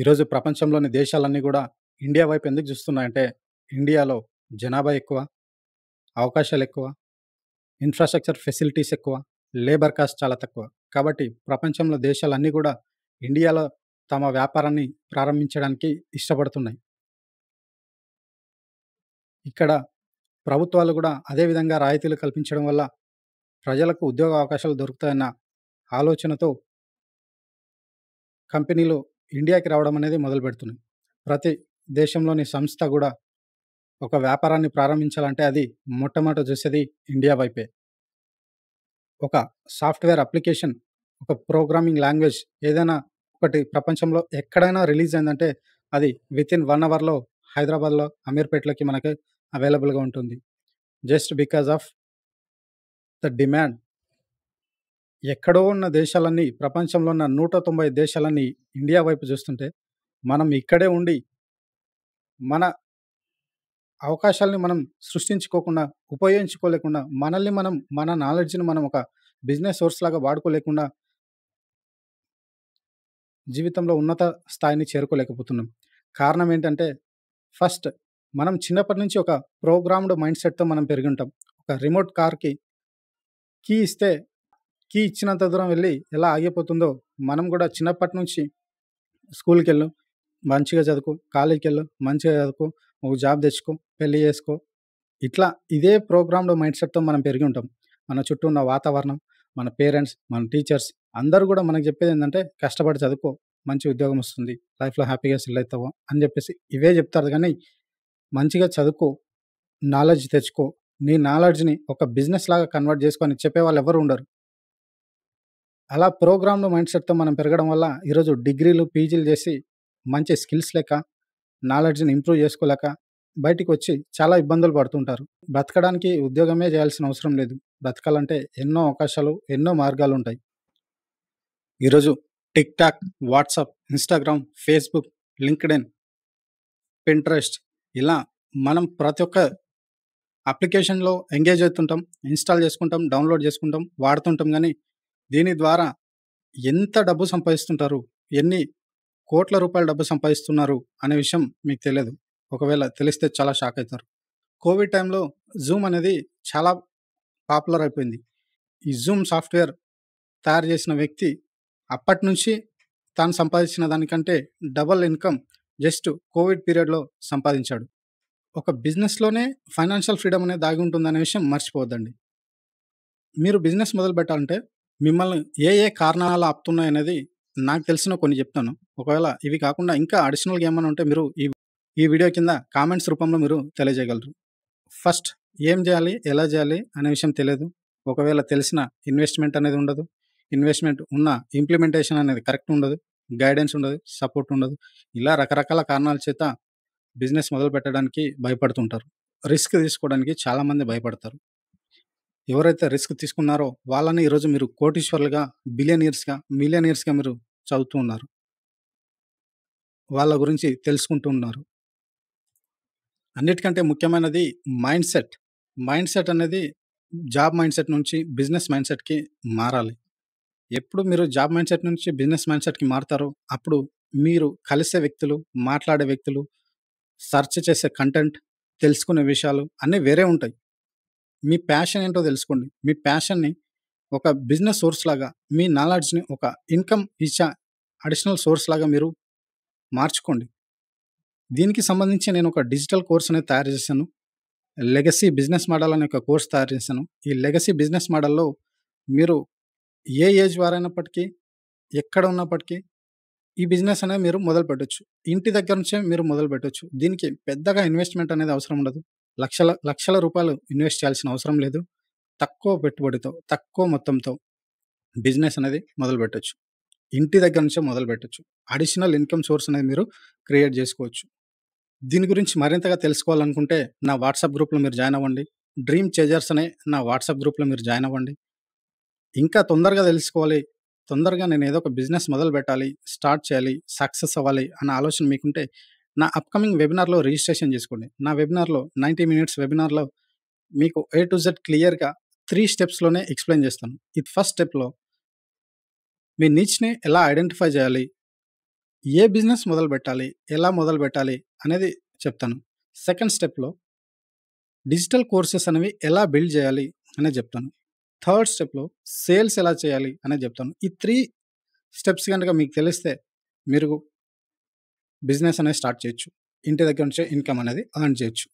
ఈరోజు ప్రపంచంలోని దేశాలన్నీ కూడా ఇండియా వైపు ఎందుకు చూస్తున్నాయంటే ఇండియాలో జనాభా ఎక్కువ అవకాశాలు ఎక్కువ ఇన్ఫ్రాస్ట్రక్చర్ ఫెసిలిటీస్ ఎక్కువ లేబర్ కాస్ట్ చాలా తక్కువ కాబట్టి ప్రపంచంలో దేశాలన్నీ కూడా ఇండియాలో తమ వ్యాపారాన్ని ప్రారంభించడానికి ఇష్టపడుతున్నాయి ఇక్కడ ప్రభుత్వాలు కూడా అదేవిధంగా రాయితీలు కల్పించడం వల్ల ప్రజలకు ఉద్యోగ అవకాశాలు దొరుకుతాయన్న ఆలోచనతో కంపెనీలు ఇండియాకి రావడం అనేది మొదలు పెడుతున్నాయి ప్రతి దేశంలోని సంస్థ కూడా ఒక వ్యాపారాన్ని ప్రారంభించాలంటే అది మొట్టమొదట చూసేది ఇండియా వైపే ఒక సాఫ్ట్వేర్ అప్లికేషన్ ఒక ప్రోగ్రామింగ్ లాంగ్వేజ్ ఏదైనా ఒకటి ప్రపంచంలో ఎక్కడైనా రిలీజ్ అయిందంటే అది విత్ ఇన్ వన్ అవర్లో హైదరాబాద్లో అమీర్పేట్లోకి మనకి అవైలబుల్గా ఉంటుంది just because of the demand ఎక్కడో ఉన్న దేశాలన్నీ ప్రపంచంలో ఉన్న నూట తొంభై దేశాలన్నీ ఇండియా వైపు చూస్తుంటే మనం ఇక్కడే ఉండి మన అవకాశాలని మనం సృష్టించుకోకుండా ఉపయోగించుకోలేకుండా మనల్ని మనం మన నాలెడ్జ్ని మనం ఒక బిజినెస్ సోర్స్ లాగా వాడుకోలేకుండా జీవితంలో ఉన్నత స్థాయిని చేరుకోలేకపోతున్నాం కారణం ఏంటంటే ఫస్ట్ మనం చిన్నప్పటి నుంచి ఒక ప్రోగ్రామ్డ్ మైండ్ సెట్తో మనం పెరిగి ఉంటాం ఒక రిమోట్ కార్కి కీ ఇస్తే కీ ఇచ్చినంత దూరం వెళ్ళి ఎలా ఆగిపోతుందో మనం కూడా చిన్నప్పటి నుంచి స్కూల్కి వెళ్ళు మంచిగా చదువుకో కాలేజీకి వెళ్ళు మంచిగా చదువుకో ఒక జాబ్ తెచ్చుకో పెళ్ళి చేసుకో ఇట్లా ఇదే ప్రోగ్రాంలో మైండ్ సెట్తో మనం పెరిగి ఉంటాం మన చుట్టూ ఉన్న వాతావరణం మన పేరెంట్స్ మన టీచర్స్ అందరూ కూడా మనకు చెప్పేది ఏంటంటే కష్టపడి చదువుకో మంచి ఉద్యోగం వస్తుంది లైఫ్లో హ్యాపీగా సెల్ అవుతావు అని చెప్పేసి ఇవే చెప్తారు కానీ మంచిగా చదువుకో నాలెడ్జ్ తెచ్చుకో నీ నాలెడ్జ్ని ఒక బిజినెస్ లాగా కన్వర్ట్ చేసుకొని చెప్పే వాళ్ళు ఎవరు ఉండరు అలా ప్రోగ్రామ్లు మైండ్ సెట్తో మనం పెరగడం వల్ల ఈరోజు డిగ్రీలు పీజీలు చేసి మంచి స్కిల్స్ లేక నాలెడ్జ్ని ఇంప్రూవ్ చేసుకోలేక బయటికి వచ్చి చాలా ఇబ్బందులు పడుతుంటారు బ్రతకడానికి ఉద్యోగమే చేయాల్సిన అవసరం లేదు బ్రతకాలంటే ఎన్నో అవకాశాలు ఎన్నో మార్గాలు ఉంటాయి ఈరోజు TikTok WhatsApp Instagram Facebook in Pinterest ఇలా మనం ప్రతి ఒక్క అప్లికేషన్లో ఎంగేజ్ అవుతుంటాం ఇన్స్టాల్ చేసుకుంటాం డౌన్లోడ్ చేసుకుంటాం వాడుతుంటాం కానీ దీని ద్వారా ఎంత డబ్బు సంపాదిస్తుంటారు ఎన్ని కోట్ల రూపాయల డబ్బు సంపాదిస్తున్నారు అనే విషయం మీకు తెలియదు ఒకవేళ తెలిస్తే చాలా షాక్ అవుతారు కోవిడ్ టైంలో జూమ్ అనేది చాలా పాపులర్ అయిపోయింది ఈ జూమ్ సాఫ్ట్వేర్ తయారు చేసిన వ్యక్తి అప్పటి నుంచి తాను సంపాదించిన దానికంటే డబల్ ఇన్కమ్ జస్ట్ కోవిడ్ పీరియడ్లో సంపాదించాడు ఒక బిజినెస్లోనే ఫైనాన్షియల్ ఫ్రీడమ్ అనేది దాగి ఉంటుందనే విషయం మర్చిపోవద్దండి మీరు బిజినెస్ మొదలు పెట్టాలంటే మిమ్మల్ని ఏ ఏ కారణాలు ఆపుతున్నాయనేది నాకు తెలిసిన కొన్ని చెప్తాను ఒకవేళ ఇవి కాకుండా ఇంకా అడిషనల్గా ఏమైనా ఉంటే మీరు ఈ ఈ వీడియో కింద కామెంట్స్ రూపంలో మీరు తెలియజేయగలరు ఫస్ట్ ఏం చేయాలి ఎలా చేయాలి అనే విషయం తెలియదు ఒకవేళ తెలిసిన ఇన్వెస్ట్మెంట్ అనేది ఉండదు ఇన్వెస్ట్మెంట్ ఉన్న ఇంప్లిమెంటేషన్ అనేది కరెక్ట్ ఉండదు గైడెన్స్ ఉండదు సపోర్ట్ ఉండదు ఇలా రకరకాల కారణాల చేత బిజినెస్ మొదలు పెట్టడానికి భయపడుతుంటారు రిస్క్ తీసుకోవడానికి చాలామంది భయపడతారు ఎవరైతే రిస్క్ తీసుకున్నారో వాళ్ళని ఈరోజు మీరు కోటీశ్వర్లుగా బిలియనియర్స్గా మిలియనియర్స్గా మీరు చదువుతూ ఉన్నారు వాళ్ళ గురించి తెలుసుకుంటూ ఉన్నారు అన్నిటికంటే ముఖ్యమైనది మైండ్ సెట్ మైండ్ సెట్ అనేది జాబ్ మైండ్ సెట్ నుంచి బిజినెస్ మైండ్ సెట్కి మారాలి ఎప్పుడు మీరు జాబ్ మైండ్ సెట్ నుంచి బిజినెస్ మైండ్ సెట్కి మారుతారో అప్పుడు మీరు కలిసే వ్యక్తులు మాట్లాడే వ్యక్తులు సెర్చ్ చేసే కంటెంట్ తెలుసుకునే విషయాలు అన్నీ వేరే ఉంటాయి మీ ప్యాషన్ ఏంటో తెలుసుకోండి మీ ప్యాషన్ని ఒక బిజినెస్ సోర్స్ లాగా మీ నాలెడ్జ్ని ఒక ఇన్కమ్ ఇచ్చా అడిషనల్ సోర్స్ లాగా మీరు మార్చుకోండి దీనికి సంబంధించి నేను ఒక డిజిటల్ కోర్స్ అనేది తయారు చేశాను లెగసీ బిజినెస్ మోడల్ అనే ఒక కోర్స్ తయారు చేశాను ఈ లెగసీ బిజినెస్ మోడల్లో మీరు ఏ ఏజ్ వారైనప్పటికీ ఎక్కడ ఉన్నప్పటికీ ఈ బిజినెస్ అనేది మీరు మొదలు పెట్టచ్చు ఇంటి దగ్గర నుంచే మీరు మొదలు పెట్టచ్చు దీనికి పెద్దగా ఇన్వెస్ట్మెంట్ అనేది అవసరం ఉండదు లక్షల లక్షల రూపాయలు ఇన్వెస్ట్ చేయాల్సిన అవసరం లేదు తక్కువ పెట్టుబడితో తక్కువ మొత్తంతో బిజినెస్ అనేది మొదలు పెట్టచ్చు ఇంటి దగ్గర నుంచే మొదలు పెట్టచ్చు అడిషనల్ ఇన్కమ్ సోర్స్ అనేది మీరు క్రియేట్ చేసుకోవచ్చు దీని గురించి మరింతగా తెలుసుకోవాలనుకుంటే నా వాట్సాప్ గ్రూప్లో మీరు జాయిన్ అవ్వండి డ్రీమ్ చేజర్స్ అనే నా వాట్సాప్ గ్రూప్లో మీరు జాయిన్ అవ్వండి ఇంకా తొందరగా తెలుసుకోవాలి తొందరగా నేను ఏదో ఒక బిజినెస్ మొదలు పెట్టాలి స్టార్ట్ చేయాలి సక్సెస్ అవ్వాలి అన్న ఆలోచన మీకుంటే నా అప్కమింగ్ వెబినార్లో రిజిస్ట్రేషన్ చేసుకోండి నా వెబినార్లో నైంటీ మినిట్స్ వెబినార్లో మీకు ఏ టు జెడ్ క్లియర్గా త్రీ స్టెప్స్లోనే ఎక్స్ప్లెయిన్ చేస్తాను ఇది ఫస్ట్ స్టెప్లో మీ నీచ్ని ఎలా ఐడెంటిఫై చేయాలి ఏ బిజినెస్ మొదలు పెట్టాలి ఎలా మొదలు పెట్టాలి అనేది చెప్తాను సెకండ్ స్టెప్లో డిజిటల్ కోర్సెస్ అనేవి ఎలా బిల్డ్ చేయాలి అనేది చెప్తాను థర్డ్ స్టెప్లో సేల్స్ ఎలా చేయాలి అనేది చెప్తాను ఈ త్రీ స్టెప్స్ కనుక మీకు తెలిస్తే మీరు బిజినెస్ అనేది స్టార్ట్ చేయొచ్చు ఇంటి దగ్గర నుంచే ఇన్కమ్ అనేది అర్న్ చేయొచ్చు